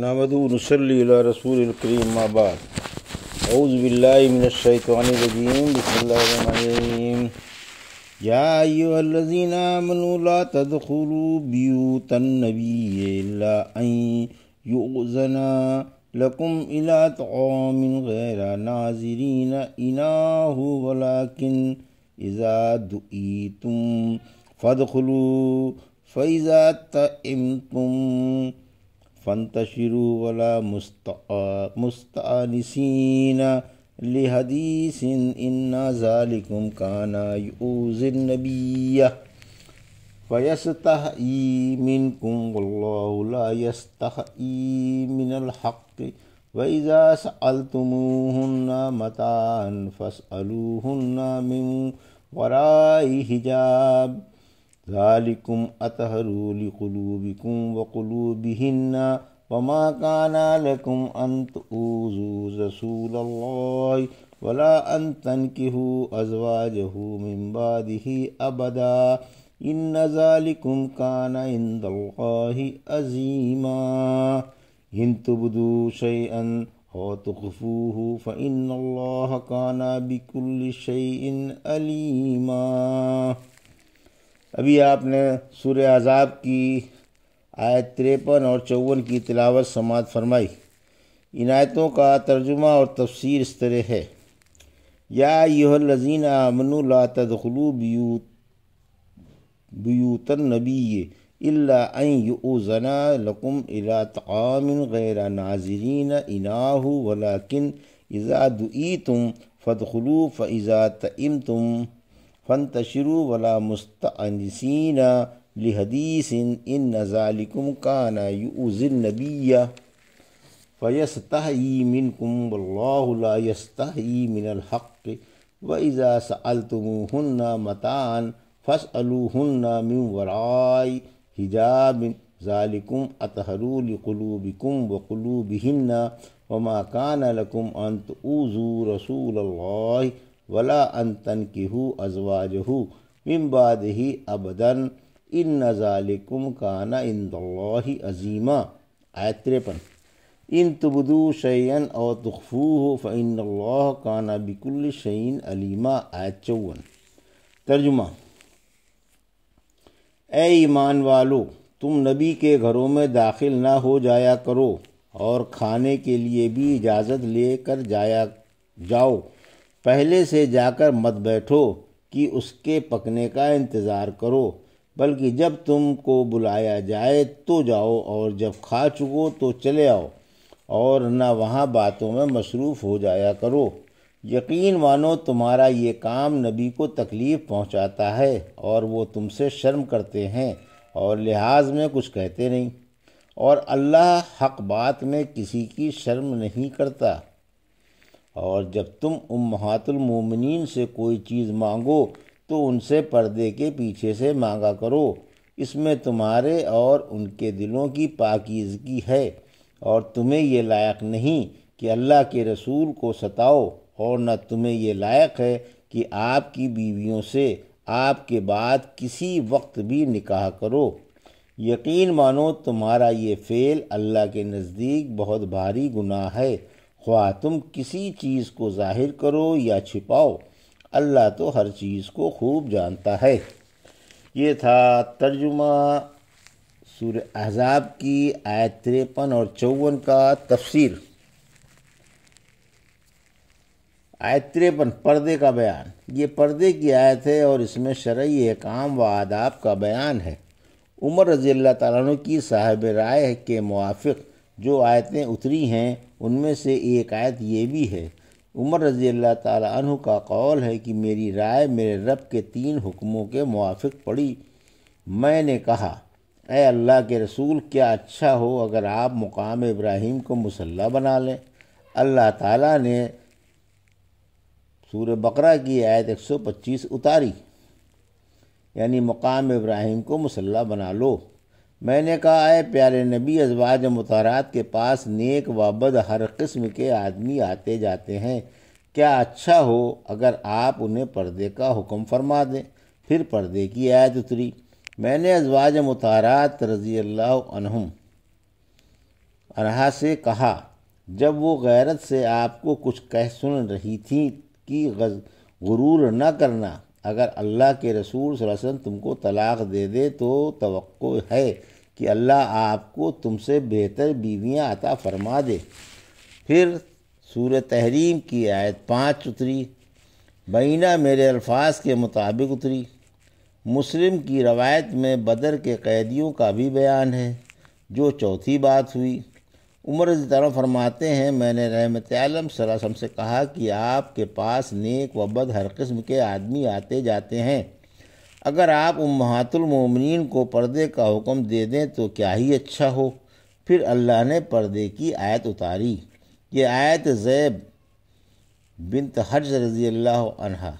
نامدو نسلی الى رسول الكريم ما بعد اعوذ باللہ من الشیطان الرجیم بسم اللہ الرحمن الرحیم یا ایوہ الذین آمنوا لا تدخلوا بیوت النبی الا ان یؤذنا لكم الى طعام غیر ناظرین اناہ ولیکن اذا دعیتم فادخلوا فاذا طعمتم فانتشروا ولا مستأنسين لحديث إن ذلكم كان يؤذي النبي فيستحي منكم والله لا يستحي من الحق وإذا سألتموهن متاعا فاسألوهن من وراء حجاب ذلكم أطهر لقلوبكم وقلوبهن وما كان لكم أن تؤذوا رسول الله ولا أن تنكحوا أزواجه من بعده أبدا إن ذلكم كان عند الله عظيما إن تبدوا شيئا أو تخفوه فإن الله كان بكل شيء أليما अभी आपने सूर्य आज़ाब की आयत तिरपन और चौवन की तिलावत समात फरमाई इन आयतों का तर्जुमा और तफसीर इस तरह है या यजीन आमनु ला तदखलू नबी अल्लाजना लकुम इला गैर नाजरीन इनाहु वलाकिन इज़ा दुई तुम फ़तखलू फ़ज़ा तम तुम فانتشروا ولا مستأنسين لحديث إن ذلكم كان يؤذي النبي فيستحيي منكم والله لا يستحيي من الحق وإذا سألتموهن متاعا فاسألوهن من وراء حجاب ذلكم أطهر لقلوبكم وقلوبهن وما كان لكم أن تؤذوا رسول الله वला अंतन की हु अजवाज हु मिम्बाद ही अबदन इन नज़ालिकुम काना इन अजीमा आयत्रेपन इन तबदू शैन और तखफू हो फ़िन काना बिकुल शैन अलीमा आयत चौवन तर्जुमा ए ईमान वालो तुम नबी के घरों में दाखिल ना हो जाया करो और खाने के लिए भी इजाज़त लेकर जाया जाओ पहले से जाकर मत बैठो कि उसके पकने का इंतज़ार करो बल्कि जब तुमको बुलाया जाए तो जाओ और जब खा चुको तो चले आओ और न वहाँ बातों में मसरूफ़ हो जाया करो यकीन मानो तुम्हारा ये काम नबी को तकलीफ़ पहुँचाता है और वो तुमसे शर्म करते हैं और लिहाज में कुछ कहते नहीं और अल्लाह हक बात में किसी की शर्म नहीं करता और जब तुम उम उम्मातुलमोमिन से कोई चीज़ मांगो तो उनसे पर्दे के पीछे से मांगा करो इसमें तुम्हारे और उनके दिलों की पाकिजगी है और तुम्हें ये लायक नहीं कि अल्लाह के रसूल को सताओ और न तुम्हें ये लायक है कि आपकी बीवियों से आपके बाद किसी वक्त भी निकाह करो यकीन मानो तुम्हारा ये फ़ेल अल्लाह के नज़दीक बहुत भारी गुनाह है ख्वा तुम किसी चीज़ को ज़ाहिर करो या छिपाओ अल्लाह तो हर चीज़ को खूब जानता है ये था तर्जुमा सूर अहजाब की आयत तिरपन और चौवन का तफसर आयत तिरपन पर्दे का बयान ये पर्दे की आयत है और इसमें शरय अकाम व आदाब का बयान है उमर रज़ी अल्लाह की साहब राय के मुआफ़ जो आयतें उतरी हैं उनमें से एक आयत ये भी है उमर रज़ी अल्लाह तु का कौल है कि मेरी राय मेरे रब के तीन हुक्मों के मुआफ़ पड़ी मैंने कहा ए अल्लाह के रसूल क्या अच्छा हो अगर आप मुकाम इब्राहिम को मुसल्ला बना लें अल्लाह ताला ने सूर बकरा की आयत 125 उतारी यानी मुक़ाम इब्राहिम को मुसल्ला बना लो मैंने कहा है प्यारे नबी अजवाज मुतारात के पास नेक वाबद हर किस्म के आदमी आते जाते हैं क्या अच्छा हो अगर आप उन्हें पर्दे का हुक्म फरमा दें फिर पर्दे की आयत उतरी मैंने अजवाज मुतारात रज़ी अल्लाह अनहा से कहा जब वो गैरत से आपको कुछ कह सुन रही थी कि गुरूर न करना अगर अल्लाह के रसूल वसल्लम तुमको तलाक़ दे दे तो तो है कि अल्लाह आपको तुमसे बेहतर बीवियां अता फरमा दे फिर सूर तहरीम की आयत पाँच उतरी बीना मेरे अल्फाज के मुताबिक उतरी मुस्लिम की रवायत में बदर के कैदियों का भी बयान है जो चौथी बात हुई उमर रजीतारा फरमाते हैं मैंने रहमत आलम सरासम से कहा कि आपके पास नेक वबद हर किस्म के आदमी आते जाते हैं अगर आप उमहातुलमोमिन को पर्दे का हुक्म दे दें तो क्या ही अच्छा हो फिर अल्लाह ने पर्दे की आयत उतारी ये आयत जैब बिनत हज रज़ी अल्लाह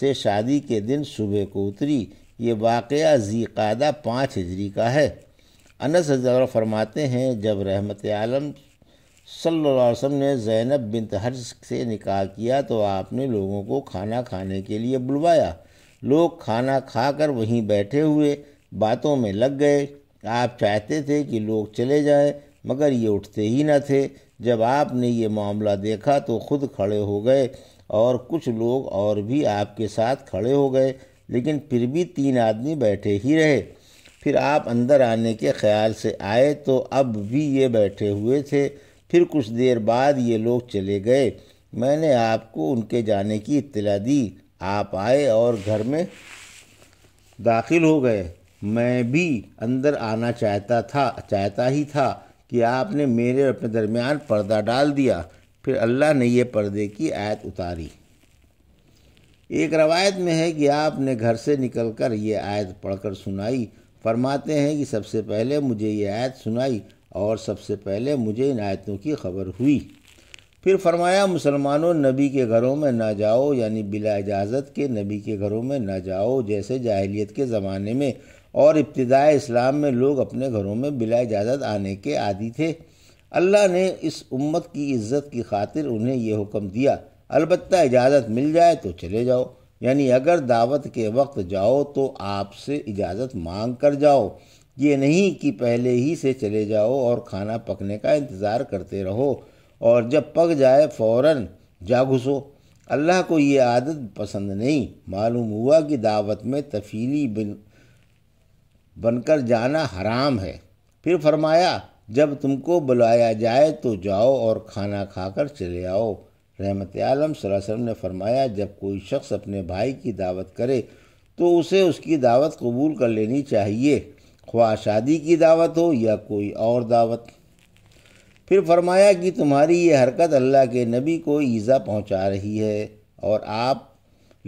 से शादी के दिन सुबह को उतरी ये वाक़ ज़ीक़ादा पाँच हिजरी का है अनस फरमाते हैं जब रहमत आलम अलैहि वसल्लम ने ज़ैनब बिन हर्ष से निकाह किया तो आपने लोगों को खाना खाने के लिए बुलवाया लोग खाना खाकर वहीं बैठे हुए बातों में लग गए आप चाहते थे कि लोग चले जाएं मगर ये उठते ही न थे जब आपने ये मामला देखा तो खुद खड़े हो गए और कुछ लोग और भी आपके साथ खड़े हो गए लेकिन फिर भी तीन आदमी बैठे ही रहे फिर आप अंदर आने के ख्याल से आए तो अब भी ये बैठे हुए थे फिर कुछ देर बाद ये लोग चले गए मैंने आपको उनके जाने की इत्तला दी आप आए और घर में दाखिल हो गए मैं भी अंदर आना चाहता था चाहता ही था कि आपने मेरे अपने दरमियान पर्दा डाल दिया फिर अल्लाह ने यह पर्दे की आयत उतारी एक रवायत में है कि आपने घर से निकलकर यह आयत पढ़कर सुनाई फरमाते हैं कि सबसे पहले मुझे ये आयत सुनाई और सबसे पहले मुझे इन आयतों की खबर हुई फिर फरमाया मुसलमानों नबी के घरों में ना जाओ यानी बिला इजाज़त के नबी के घरों में ना जाओ जैसे जाहिलियत के ज़माने में और इब्तदा इस्लाम में लोग अपने घरों में बिला इजाज़त आने के आदि थे अल्लाह ने इस उम्मत की इज़्ज़त की खातिर उन्हें यह हुक्म दिया अलबत् इजाज़त मिल जाए तो चले जाओ यानी अगर दावत के वक्त जाओ तो आपसे इजाज़त मांग कर जाओ ये नहीं कि पहले ही से चले जाओ और खाना पकने का इंतज़ार करते रहो और जब पक जाए फ़ौर जा घुसो अल्लाह को ये आदत पसंद नहीं मालूम हुआ कि दावत में तफीली बिन बनकर जाना हराम है फिर फरमाया जब तुमको बुलाया जाए तो जाओ और खाना खाकर चले आओ रहमत आलम सरासम ने फरमाया जब कोई शख्स अपने भाई की दावत करे तो उसे उसकी दावत कबूल कर लेनी चाहिए ख्वा शादी की दावत हो या कोई और दावत फिर फरमाया कि तुम्हारी ये हरकत अल्लाह के नबी को ईज़ा पहुंचा रही है और आप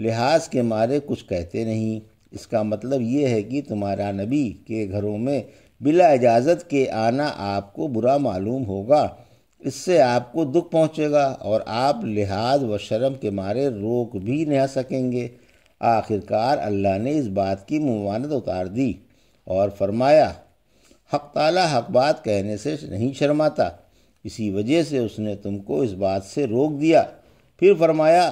लिहाज के मारे कुछ कहते नहीं इसका मतलब ये है कि तुम्हारा नबी के घरों में बिला इजाज़त के आना आपको बुरा मालूम होगा इससे आपको दुख पहुंचेगा और आप लिहाज व शर्म के मारे रोक भी नहीं सकेंगे आखिरकार अल्लाह ने इस बात की मुमानत उतार दी और फरमाया हक ताला हक बात कहने से नहीं शर्माता इसी वजह से उसने तुमको इस बात से रोक दिया फिर फरमाया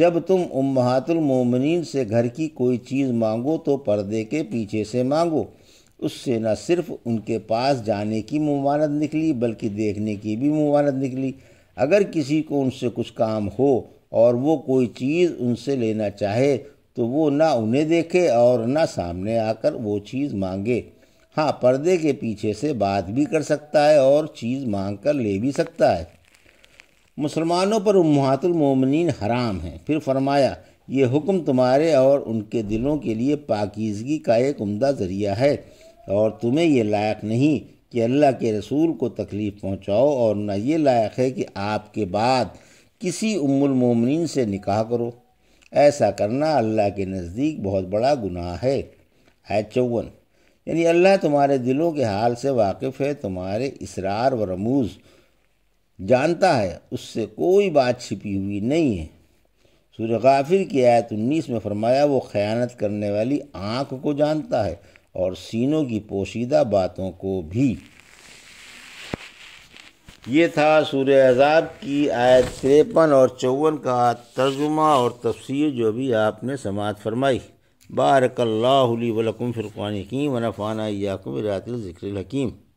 जब तुम उम्मातुलमोमिन से घर की कोई चीज़ मांगो तो पर्दे के पीछे से मांगो उससे न सिर्फ उनके पास जाने की ममानत निकली बल्कि देखने की भी ममानत निकली अगर किसी को उनसे कुछ काम हो और वो कोई चीज़ उनसे लेना चाहे तो वो ना उन्हें देखे और ना सामने आकर वो चीज़ मांगे हाँ पर्दे के पीछे से बात भी कर सकता है और चीज़ मांग कर ले भी सकता है मुसलमानों पर उमहातुलमोमिन हराम हैं फिर फरमाया ये हुक्म तुम्हारे और उनके दिलों के लिए पाकिजगी का एक उमदा ज़रिया है और तुम्हें ये लायक नहीं कि अल्लाह के रसूल को तकलीफ़ पहुंचाओ और न ये लायक है कि आपके बाद किसी उम्मिन से निकाह करो ऐसा करना अल्लाह के नज़दीक बहुत बड़ा गुनाह है है चौवन यानी अल्लाह तुम्हारे दिलों के हाल से वाकिफ़ है तुम्हारे इसरार व रमूज़ जानता है उससे कोई बात छिपी हुई नहीं है सूर्य गाफिर की आयत उन्नीस में फरमाया वो ख़यानत करने वाली आँख को जानता है और सीनों की पोशीदा बातों को भी ये था सूर्य अजाब की आयत तिरपन और चौवन का तर्जुमा और तफसीर जो भी आपने समात फरमाई बारकल्ला वलकुम फ़िरक़ान हकीम वनफ़ाना याकुम रातिल ज़िक्र हकीम